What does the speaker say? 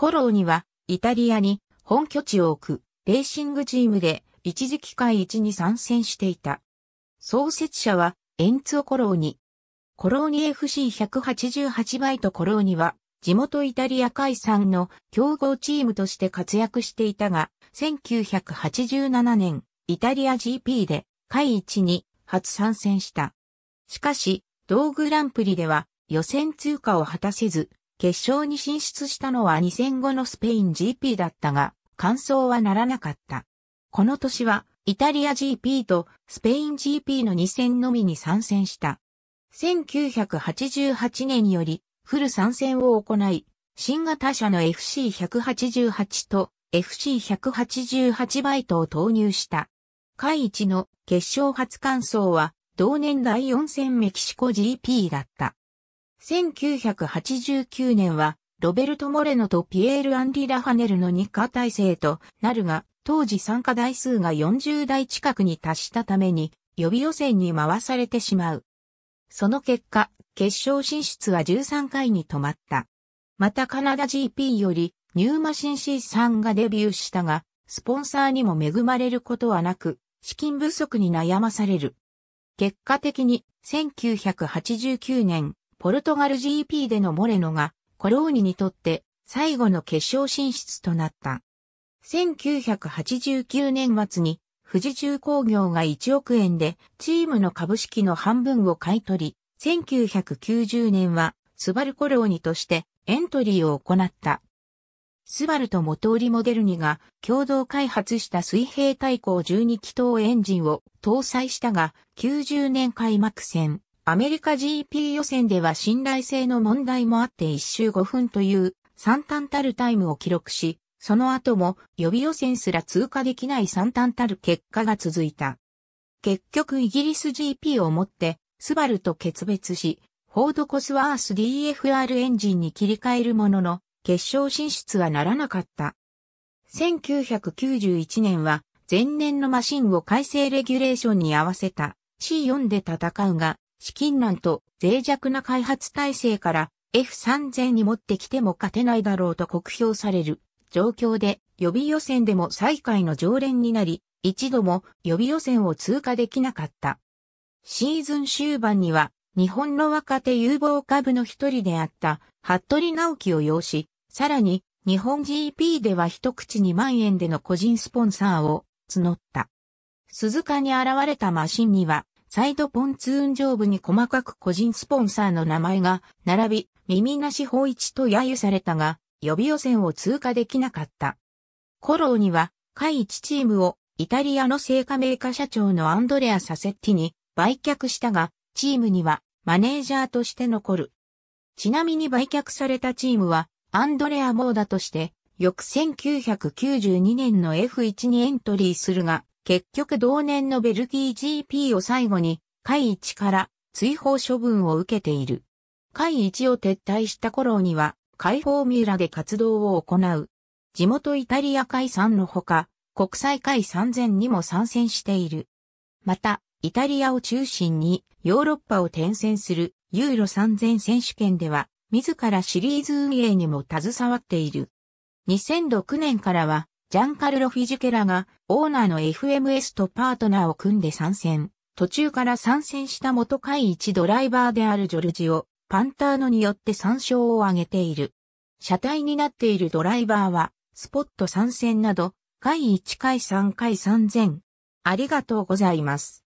コローには、イタリアに本拠地を置くレーシングチームで一時期会一に参戦していた。創設者はエンツオ・コローニ。コローニ FC188 倍とコローニは地元イタリア海産の競合チームとして活躍していたが、1987年イタリア GP で会一に初参戦した。しかし、同グランプリでは予選通過を果たせず、決勝に進出したのは2 0 0のスペイン GP だったが、完走はならなかった。この年は、イタリア GP とスペイン GP の2戦のみに参戦した。1988年よりフル参戦を行い、新型車の FC188 と FC188 バイトを投入した。下一の決勝初完走は同年第4戦メキシコ GP だった。1989年は、ロベルト・モレノとピエール・アンリ・ラハネルの日課体制となるが、当時参加台数が40台近くに達したために、予備予選に回されてしまう。その結果、決勝進出は13回に止まった。またカナダ GP より、ニューマシン C さんがデビューしたが、スポンサーにも恵まれることはなく、資金不足に悩まされる。結果的に、1989年、ポルトガル GP でのモレノがコローニにとって最後の決勝進出となった。1989年末に富士重工業が1億円でチームの株式の半分を買い取り、1990年はスバルコローニとしてエントリーを行った。スバルとモトーリモデルニが共同開発した水平対向12気筒エンジンを搭載したが90年開幕戦アメリカ GP 予選では信頼性の問題もあって1周5分という惨憺たるタイムを記録し、その後も予備予選すら通過できない惨憺たる結果が続いた。結局イギリス GP をもって、スバルと決別し、フォードコスワース DFR エンジンに切り替えるものの、決勝進出はならなかった。1991年は、前年のマシンを改正レギュレーションに合わせた C4 で戦うが、資金難と脆弱な開発体制から F3000 に持ってきても勝てないだろうと酷評される状況で予備予選でも最下位の常連になり、一度も予備予選を通過できなかった。シーズン終盤には日本の若手有望株の一人であった服部直樹を要し、さらに日本 GP では一口2万円での個人スポンサーを募った。鈴鹿に現れたマシンにはサイドポンツーン上部に細かく個人スポンサーの名前が並び、耳なし法一と揶揄されたが、予備予選を通過できなかった。コローには、下位1チームをイタリアの製菓メーカー社長のアンドレア・サセッティに売却したが、チームにはマネージャーとして残る。ちなみに売却されたチームは、アンドレア・モーダとして、翌1992年の F1 にエントリーするが、結局同年のベルギー GP を最後に、会一から追放処分を受けている。会一を撤退した頃には、解放ミュラで活動を行う。地元イタリア会3のほか、国際会3000にも参戦している。また、イタリアを中心にヨーロッパを転戦するユーロ3000選手権では、自らシリーズ運営にも携わっている。2006年からは、ジャンカルロ・フィジュケラが、オーナーの FMS とパートナーを組んで参戦。途中から参戦した元会一ドライバーであるジョルジオ、パンターノによって参照を挙げている。車体になっているドライバーは、スポット参戦など、回1回3回3000。ありがとうございます。